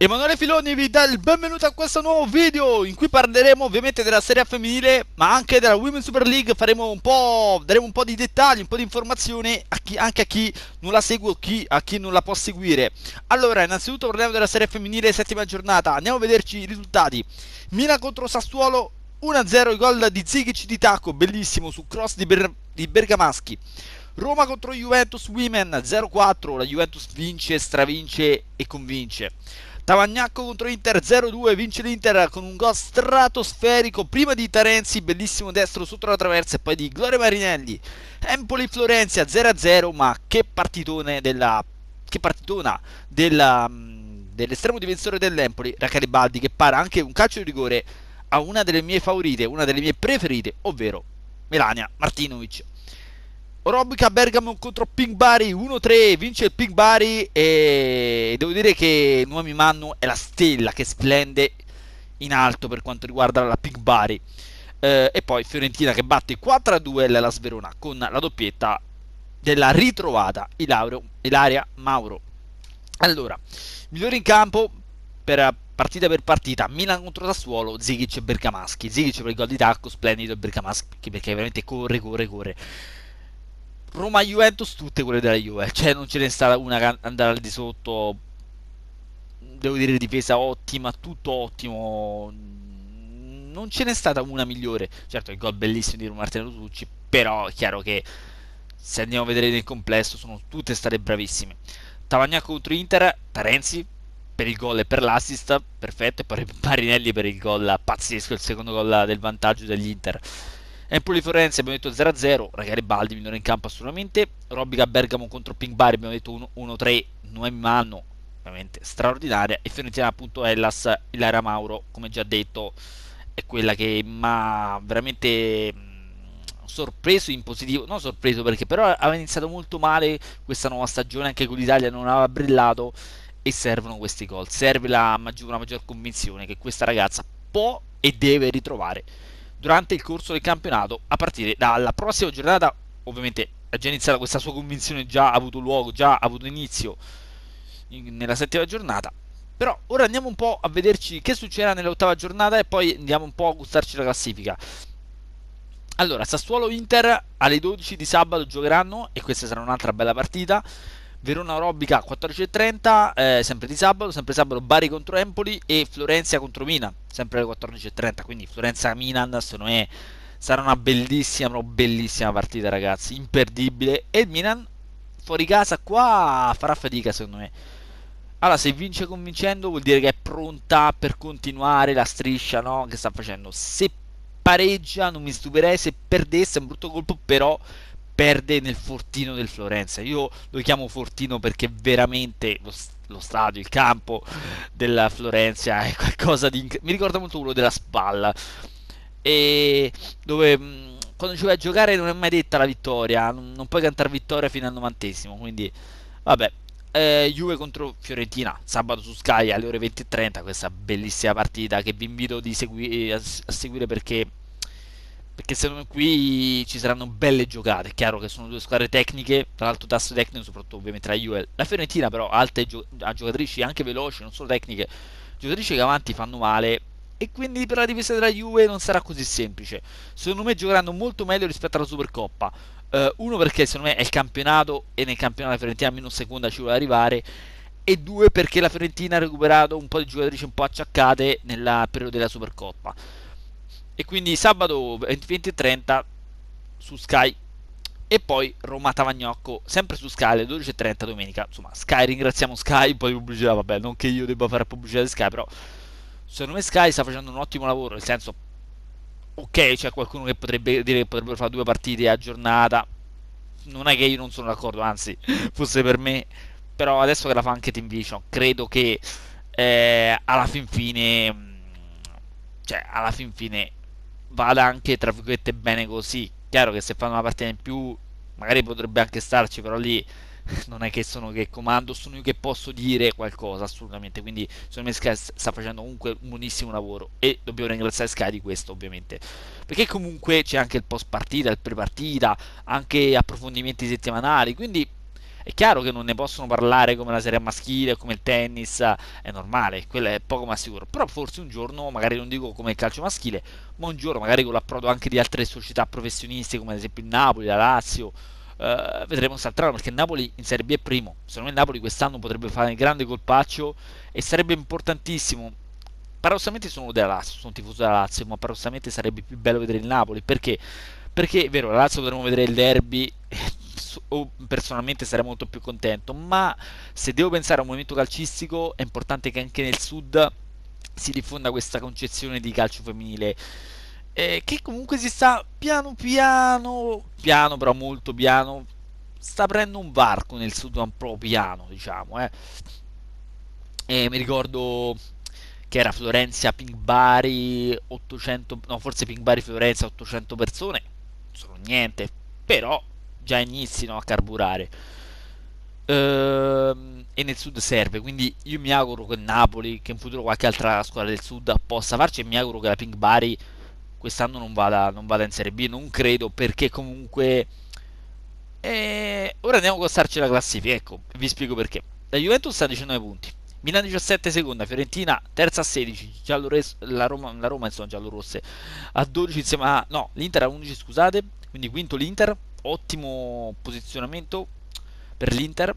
Emanuele Filoni vi dà il benvenuto a questo nuovo video in cui parleremo ovviamente della Serie femminile ma anche della Women's Super League, faremo un po', daremo un po' di dettagli, un po' di informazioni a chi, anche a chi non la segue chi, a chi non la può seguire. Allora, innanzitutto parliamo della Serie femminile, settima giornata, andiamo a vederci i risultati. Mina contro Sassuolo 1-0, il gol di Zigic di tacco, bellissimo, su cross di, Ber di Bergamaschi. Roma contro Juventus Women 0-4, la Juventus vince, stravince e convince. Tavagnacco contro Inter 0-2, vince l'Inter con un gol stratosferico, prima di Tarenzi, bellissimo destro sotto la traversa e poi di Gloria Marinelli. Empoli-Florenzi 0-0, ma che partitone della... che partitona della mm, dell'estremo difensore dell'Empoli, Baldi, che para anche un calcio di rigore a una delle mie favorite, una delle mie preferite, ovvero Melania Martinovic. Robica Bergamo contro Pink Bari 1-3, vince il Pink Bari e devo dire che Noemi Mannu è la stella che splende in alto per quanto riguarda la Pink Bari. Eh, e poi Fiorentina che batte 4-2 la Sverona con la doppietta della ritrovata Ilario, Ilaria Mauro. Allora, migliore in campo per partita per partita, Milan contro Sassuolo, Zigic e Bergamaschi. Zigic per il gol di tacco, splendido e Bergamaschi perché veramente corre, corre, corre. Roma-Juventus, tutte quelle della Juve, cioè non ce n'è stata una che andare al di sotto, devo dire difesa ottima, tutto ottimo, non ce n'è stata una migliore, certo il gol bellissimo di Martino Tucci, però è chiaro che se andiamo a vedere nel complesso sono tutte state bravissime. Tavagna contro Inter, Tarenzi per il gol e per l'assist, perfetto, e poi Marinelli per il gol pazzesco, il secondo gol del vantaggio dell'Inter. Empoli-Florenzi abbiamo detto 0-0, Ragare Baldi migliore in campo assolutamente, Robica Bergamo contro Pink Bari abbiamo detto 1-3, Noemi Manno ovviamente straordinaria e Fiorentina appunto Hellas, Ilaria Mauro come già detto è quella che mi ha veramente mm, sorpreso in positivo, non sorpreso perché però aveva iniziato molto male questa nuova stagione anche con l'Italia non aveva brillato e servono questi gol, serve maggior, una maggior convinzione che questa ragazza può e deve ritrovare durante il corso del campionato a partire dalla prossima giornata ovviamente è già iniziata questa sua convinzione già ha avuto luogo già ha avuto inizio in, nella settima giornata però ora andiamo un po' a vederci che succederà nell'ottava giornata e poi andiamo un po' a gustarci la classifica allora Sassuolo Inter alle 12 di sabato giocheranno e questa sarà un'altra bella partita Verona Robica 14.30, eh, sempre di sabato, sempre sabato Bari contro Empoli e Florenza contro Milan, sempre alle 14.30, quindi Florenza-Milan secondo me sarà una bellissima, una bellissima partita ragazzi, imperdibile e il Milan fuori casa qua farà fatica secondo me. Allora, se vince convincendo vuol dire che è pronta per continuare la striscia no? che sta facendo. Se pareggia non mi stupirei, se perdesse è un brutto colpo, però perde nel fortino del Florenza. Io lo chiamo fortino perché veramente lo, lo stadio, il campo della Florenza è qualcosa di... mi ricorda molto quello della spalla. E dove mm, quando ci vai a giocare non è mai detta la vittoria, non puoi cantare vittoria fino al novantesimo, quindi vabbè. Eh, Juve contro Fiorentina sabato su Sky alle ore 20.30 questa bellissima partita che vi invito segui- eh, a seguire perché perché secondo me qui ci saranno belle giocate. È chiaro che sono due squadre tecniche, tra l'altro tasso tecnico, soprattutto ovviamente tra Juve. La Fiorentina però alte gio- ha giocatrici anche veloci, non solo tecniche, giocatrici che avanti fanno male e quindi per la difesa della Juve non sarà così semplice. Secondo me giocheranno molto meglio rispetto alla Supercoppa. Uh, uno perché secondo me è il campionato e nel campionato la Fiorentina meno seconda ci vuole arrivare e due perché la Fiorentina ha recuperato un po' di giocatrici un po' acciaccate nel periodo della Supercoppa e quindi sabato 20.30 su Sky e poi Roma Tavagnocco sempre su Sky alle 12.30 domenica insomma Sky ringraziamo Sky poi pubblicità vabbè non che io debba fare pubblicità di Sky però secondo me Sky sta facendo un ottimo lavoro nel senso ok c'è qualcuno che potrebbe dire che potrebbero fare due partite a giornata non è che io non sono d'accordo anzi fosse per me però adesso che la fa anche Team Vision credo che eh, alla fin fine cioè alla fin fine vada anche tra virgolette bene così. Chiaro che se fanno una partita in più, magari potrebbe anche starci, però lì non è che sono che comando, sono io che posso dire qualcosa assolutamente. Quindi secondo me Sky sta facendo comunque un buonissimo lavoro e dobbiamo ringraziare Sky di questo ovviamente. Perché comunque c'è anche il post partita, il pre partita, anche approfondimenti settimanali, quindi è chiaro che non ne possono parlare come la serie maschile, come il tennis, è normale, quello è poco ma sicuro. Però forse un giorno, magari non dico come il calcio maschile, ma un giorno magari con l'approdo anche di altre società professioniste, come ad esempio il Napoli, la Lazio, Uh, vedremo saltarlo perché il Napoli in Serie B è primo. Secondo me il Napoli quest'anno potrebbe fare un grande colpaccio e sarebbe importantissimo. Paradossalmente sono della Lazio, sono tifoso della Lazio, ma paradossalmente sarebbe più bello vedere il Napoli perché? Perché è vero, la Lazio potremmo vedere il derby personalmente sarei molto più contento, ma se devo pensare a un movimento calcistico è importante che anche nel sud si diffonda questa concezione di calcio femminile eh, che comunque si sta piano piano, piano però molto piano, sta aprendo un varco nel sud un po' piano diciamo eh. e mi ricordo che era Florenza Pink Bari 800 no forse Pink Bari Florenza 800 persone sono niente però già inizino a carburare. Ehm, e nel sud serve, quindi io mi auguro che Napoli, che in futuro qualche altra squadra del sud possa farci e mi auguro che la Pink Bari quest'anno non vada, non vada in Serie B, non credo perché comunque... E eh, ora andiamo a costarci la classifica, ecco, vi spiego perché. La Juventus ha 19 punti, Milan 17 seconda, Fiorentina terza a 16, Giallores, la, Roma, la Roma insomma giallorosse a 12 insieme a... no, l'Inter a 11 scusate, quindi quinto l'Inter, ottimo posizionamento per l'Inter.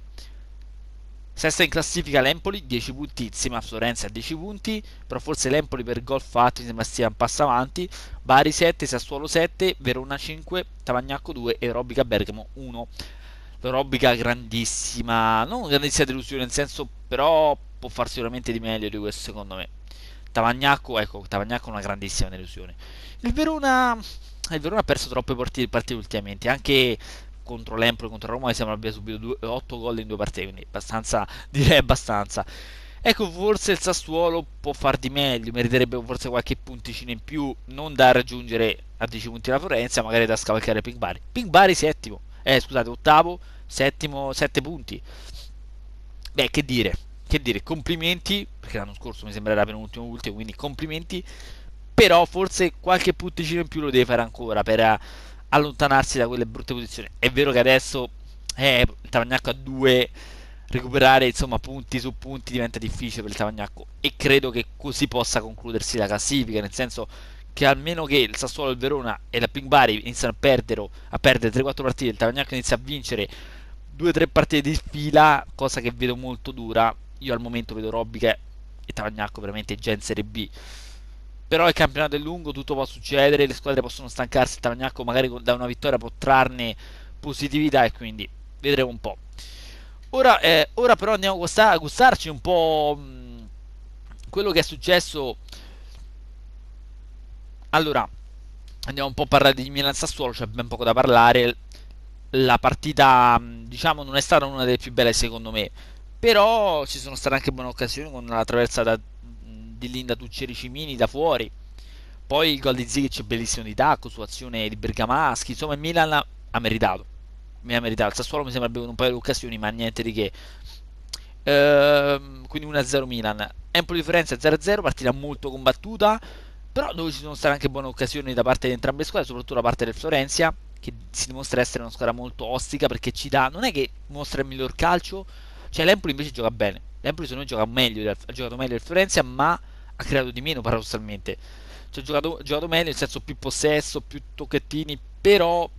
Sesta in classifica l'Empoli, 10 punti insieme a Florenza 10 punti, però forse l'Empoli per gol fatti sembra stia un passo avanti, Bari 7, Sassuolo 7, Verona 5, Tavagnacco 2 e Robica Bergamo 1. Robica grandissima, non grandissima delusione nel senso, però può far sicuramente di meglio di questo secondo me. Tavagnacco, ecco, Tavagnacco è una grandissima delusione. Il Verona il Verona ha perso troppe partite, partite ultimamente, anche contro l'Empoli e contro Roma mi sembra abbia subito due, 8 gol in due partite, quindi abbastanza, direi abbastanza. Ecco, forse il Sassuolo può far di meglio, meriterebbe forse qualche punticino in più, non da raggiungere a 10 punti la Florenza, magari da scavalcare Pink Bari. Pink Bari settimo, eh scusate, ottavo, settimo, 7 punti. Beh, che dire, che dire, complimenti, perché l'anno scorso mi sembrerà penultimo ultimo, quindi complimenti però forse qualche punticino in più lo deve fare ancora per eh, allontanarsi da quelle brutte posizioni. È vero che adesso eh, il Tavagnacco a due recuperare insomma punti su punti diventa difficile per il Tavagnacco e credo che così possa concludersi la classifica, nel senso che almeno che il Sassuolo, il Verona e la Ping Bari iniziano a perdere, a perdere 3-4 partite, il Tavagnacco inizia a vincere 2-3 partite di fila, cosa che vedo molto dura. Io al momento vedo Robbica e Tavagnacco veramente già in Serie B però il campionato è lungo, tutto può succedere, le squadre possono stancarsi, il Tavagnacco magari da una vittoria può trarne positività e quindi vedremo un po'. Ora, eh, ora però andiamo a, gustarci un po' mh, mm, quello che è successo. Allora, andiamo un po' a parlare di Milan Sassuolo, c'è ben poco da parlare. La partita, mm, diciamo, non è stata una delle più belle secondo me, però ci sono state anche buone occasioni con la traversata di Linda Tucceri Cimini da fuori. Poi il gol di Zigic bellissimo di tacco su azione di Bergamaschi. Insomma, il Milan ha meritato. Mi ha meritato. Il Sassuolo mi sembra abbia avuto un paio di occasioni, ma niente di che. Ehm, quindi 1-0 Milan. Empoli-Firenze di 0-0, partita molto combattuta. Però dove ci sono state anche buone occasioni da parte di entrambe le squadre, soprattutto da parte del Florenzia, che si dimostra essere una squadra molto ostica perché ci dà. Non è che mostra il miglior calcio, cioè l'Empoli invece gioca bene. L'Empoli secondo me gioca meglio, ha giocato meglio del Florenzia, ma ha creato di meno paradossalmente. Cioè, ha giocato, giocato, meglio, nel senso più possesso, più tocchettini, però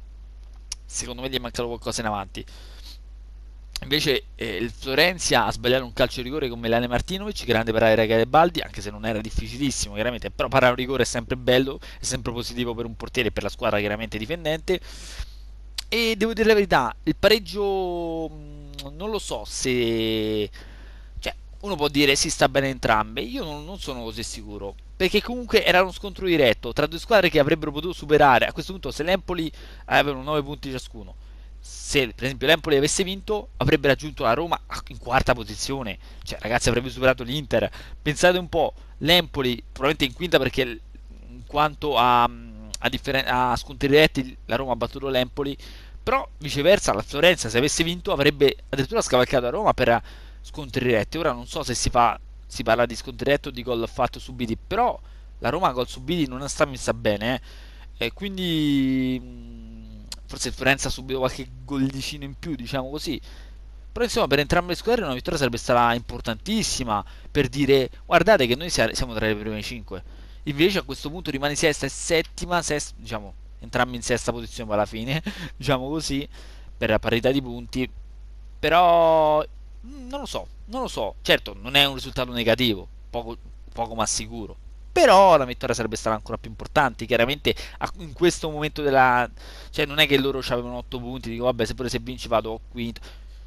secondo me gli è mancato qualcosa in avanti. Invece eh, il Florencia ha sbagliato un calcio di rigore con Melane Martinovic, grande parare da Garibaldi, anche se non era difficilissimo chiaramente, però parare un rigore è sempre bello, è sempre positivo per un portiere e per la squadra chiaramente difendente. E devo dire la verità, il pareggio mm, non lo so se uno può dire si sta bene entrambe, io non, non, sono così sicuro, perché comunque era uno scontro diretto tra due squadre che avrebbero potuto superare, a questo punto se l'Empoli avevano 9 punti ciascuno, se per esempio l'Empoli avesse vinto avrebbe raggiunto la Roma in quarta posizione, cioè ragazzi avrebbe superato l'Inter, pensate un po', l'Empoli probabilmente in quinta perché in quanto a, a, differen- a scontri diretti la Roma ha battuto l'Empoli, però viceversa la Florenza se avesse vinto avrebbe addirittura scavalcato la Roma per scontri diretti. Ora non so se si, fa, si parla di scontri diretti o di gol fatto subiti, però la Roma gol subiti non sta messa bene. Eh. E quindi mm, forse il ha subito qualche gollicino in più, diciamo così. Però insomma per entrambe le squadre una vittoria sarebbe stata importantissima per dire guardate che noi siamo tra le prime 5. Invece a questo punto rimane sesta e settima, sesta, diciamo entrambi in sesta posizione alla fine, diciamo così, per la parità di punti. Però Mm, non lo so, non lo so. Certo, non è un risultato negativo, poco, poco ma sicuro. Però la vittoria sarebbe stata ancora più importante. Chiaramente in questo momento della... Cioè non è che loro avevano 8 punti, dico vabbè se pure se vinci vado quinto.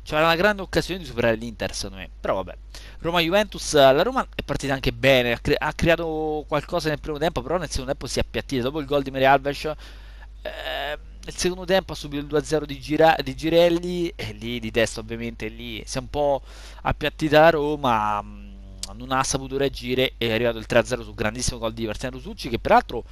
C'era una grande occasione di superare l'Inter secondo me. Però vabbè. Roma-Juventus, la Roma è partita anche bene, ha, cre- ha creato qualcosa nel primo tempo, però nel secondo tempo si è appiattita. Dopo il gol di Mary Alves... Ehm nel secondo tempo ha subito il 2-0 di, Gira- di, Girelli e lì di testa ovviamente lì si è un po' appiattita la Roma mm, non ha saputo reagire e è arrivato il 3-0 su grandissimo gol di Marziano Succi che peraltro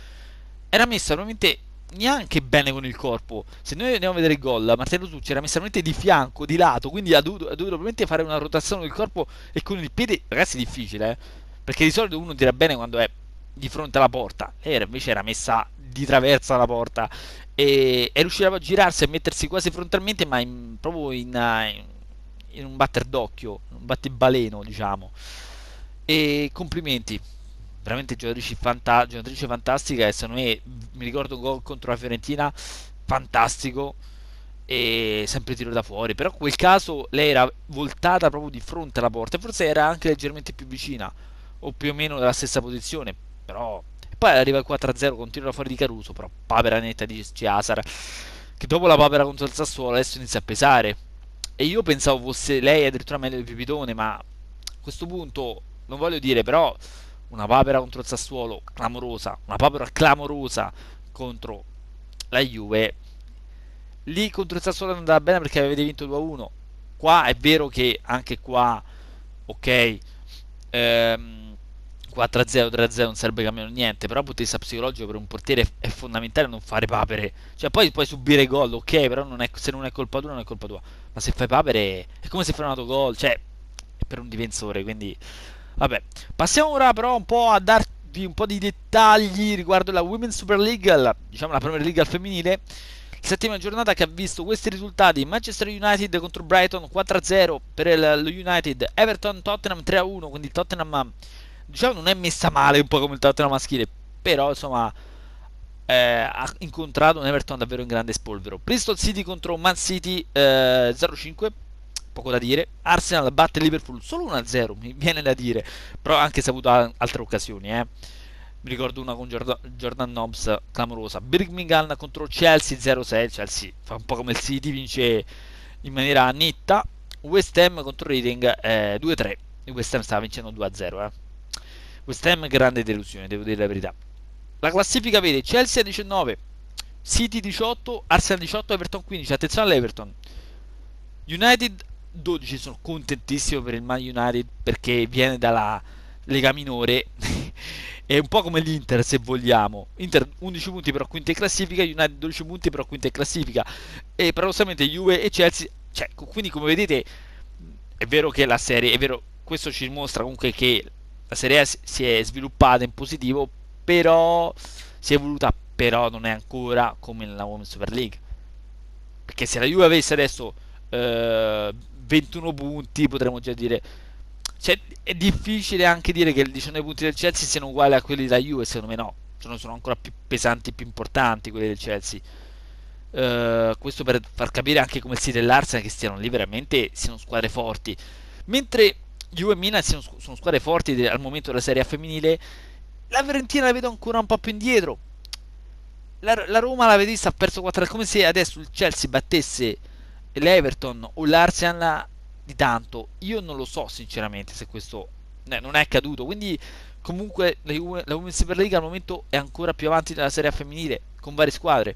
era messa veramente neanche bene con il corpo. Se noi andiamo a vedere il gol, Martello Tucci era messa veramente di fianco, di lato, quindi ha dovuto, ha dovuto probabilmente fare una rotazione del corpo e con il piede, ragazzi, è difficile, eh? perché di solito uno tira bene quando è di fronte alla porta. e invece era messa di traversa la porta e è riuscito a girarsi e mettersi quasi frontalmente ma in, proprio in, eh, in, un batter d'occhio un battebaleno diciamo e complimenti veramente giocatrice, fanta- giocatrice fantastica e secondo me mi ricordo un gol contro la Fiorentina fantastico e sempre tiro da fuori però in quel caso lei era voltata proprio di fronte alla porta forse era anche leggermente più vicina o più o meno nella stessa posizione però poi arriva il 4-0, continua fuori di Caruso, però papera netta di Ciasar, che dopo la papera contro il Sassuolo adesso inizia a pesare. E io pensavo fosse lei addirittura meglio del Pipitone, ma a questo punto non voglio dire, però una papera contro il Sassuolo clamorosa, una papera clamorosa contro la Juve. Lì contro il Sassuolo non andava bene perché avete vinto 2-1. Qua è vero che anche qua, ok, ehm, 4-0, 3-0 non serve cambiare niente, però potenza psicologica per un portiere è fondamentale non fare papere. Cioè poi puoi subire gol, ok, però non è, se non è colpa tua non è colpa tua. Ma se fai papere è come se fai un autogol, cioè è per un difensore, quindi vabbè. Passiamo ora però un po' a darvi un po' di dettagli riguardo la Women's Super League, la, diciamo la Premier League al femminile. Settima giornata che ha visto questi risultati: Manchester United contro Brighton 4-0 per lo United, Everton Tottenham 3-1, quindi Tottenham diciamo non è messa male un po' come il Tottenham maschile, però insomma eh, ha incontrato un Everton davvero in grande spolvero. Bristol City contro Man City eh, 0-5, poco da dire. Arsenal batte Liverpool solo 1-0, mi viene da dire, però anche se ha avuto altre occasioni, eh. Mi ricordo una con Jordan, Jordan Knobs clamorosa. Birmingham contro Chelsea 0-6. Chelsea fa un po' come il City, vince in maniera netta. West Ham contro Reading eh, 2-3. Il West Ham stava vincendo 2-0. Eh. West Ham grande delusione, devo dire la verità. La classifica vede Chelsea a 19, City 18, Arsenal 18, Everton 15. Attenzione all'Everton. United 12, sono contentissimo per il Man United perché viene dalla Lega Minore. È un po' come l'Inter se vogliamo. Inter 11 punti però quinta in classifica, United 12 punti però quinta in classifica. E paradossalmente Juve e Chelsea, cioè, quindi come vedete è vero che la serie, è vero, questo ci mostra comunque che la Serie S si è sviluppata in positivo, però si è evoluta, però non è ancora come nella Women's Super League. Perché se la Juve avesse adesso eh, 21 punti, potremmo già dire cioè, è difficile anche dire che i 19 punti del Chelsea siano uguali a quelli della Juve, secondo me no. Sono, cioè, sono ancora più pesanti, e più importanti quelli del Chelsea. Uh, questo per far capire anche come il City e l'Arsenal che stiano lì veramente siano squadre forti. Mentre Juve e Milan sono, sono squadre forti al momento della Serie femminile. La Fiorentina la vedo ancora un po' più indietro. La, la Roma la vedista ha perso 4 come se adesso il Chelsea battesse l'Everton o l'Arsenal di tanto. Io non lo so sinceramente se questo eh, non è accaduto. Quindi comunque la, Juve, la Women's Super League al momento è ancora più avanti della Serie femminile con varie squadre.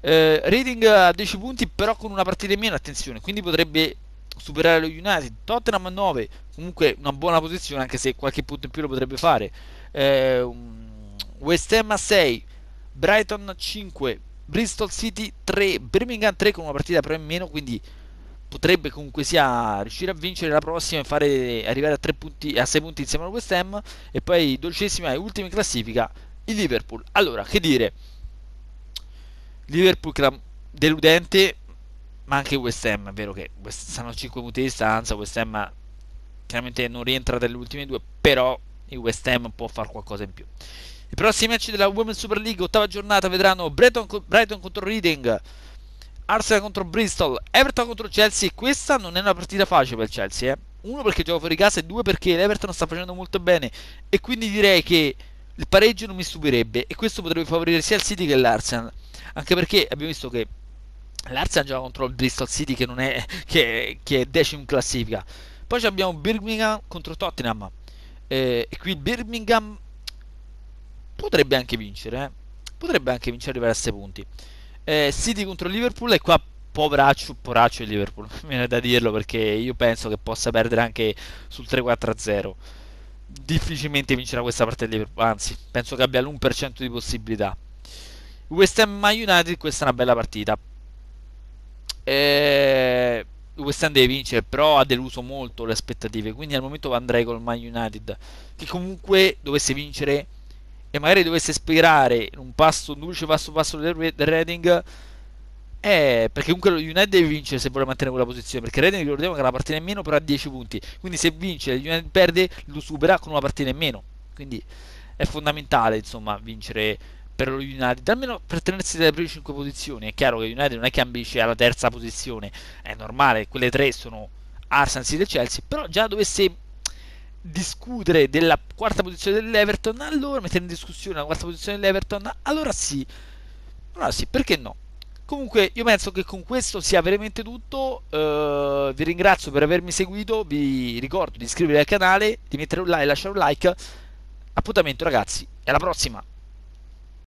Eh, rating a 10 punti però con una partita in meno, attenzione, quindi potrebbe superare lo United, Tottenham 9, comunque una buona posizione anche se qualche punto in più lo potrebbe fare, eh, West Ham a 6, Brighton 5, Bristol City 3, Birmingham 3 con una partita però in meno, quindi potrebbe comunque sia riuscire a vincere la prossima e fare, arrivare a, 3 punti, 6 punti insieme al West Ham e poi dolcissima e ultima in classifica il Liverpool. Allora, che dire? Liverpool deludente ma anche West Ham, è vero che stanno 5 punti di distanza, West Ham chiaramente non rientra dalle ultime due, però il West Ham può fare qualcosa in più. I prossimi match della Women's Super League, ottava giornata, vedranno Brighton, Brighton contro Reading, Arsenal contro Bristol, Everton contro Chelsea. Questa non è una partita facile per Chelsea, eh? uno perché gioca fuori casa e due perché l'Everton sta facendo molto bene e quindi direi che il pareggio non mi stupirebbe e questo potrebbe favorire sia il City che l'Arsenal, anche perché abbiamo visto che L'Arsenal gioca contro il Bristol City che, è, che, che è decimo in classifica. Poi abbiamo Birmingham contro Tottenham. Eh, e qui il Birmingham potrebbe anche vincere. Eh? Potrebbe anche vincere arrivare a 6 punti. Eh, City contro Liverpool e qua poveraccio, poraccio il Liverpool. Mi viene da dirlo perché io penso che possa perdere anche sul 3-4-0. Difficilmente vincerà questa parte del Liverpool, anzi, penso che abbia l'1% di possibilità. West Ham United, questa è una bella partita eh, West Ham deve vincere, però ha deluso molto le aspettative, quindi al momento andrei col Man United, che comunque dovesse vincere e magari dovesse ispirare un, passo, un dolce passo passo del, del Reading, eh, perché comunque lo United deve vincere se vuole mantenere quella posizione, perché Reading ricordiamo che ha una partita in meno però ha 10 punti, quindi se vince il United perde lo supera con una partita in meno, quindi è fondamentale insomma vincere per lo United, almeno per tenersi dalle prime 5 posizioni. È chiaro che United non è che ambisce alla terza posizione, è normale, quelle tre sono Arsenal, City e Chelsea, però già dovesse discutere della quarta posizione dell'Everton, allora mettere in discussione la quarta posizione dell'Everton, allora sì, allora sì, perché no? Comunque io penso che con questo sia veramente tutto, uh, vi ringrazio per avermi seguito, vi ricordo di iscrivervi al canale, di mettere un like, lasciare un like, appuntamento ragazzi, e alla prossima!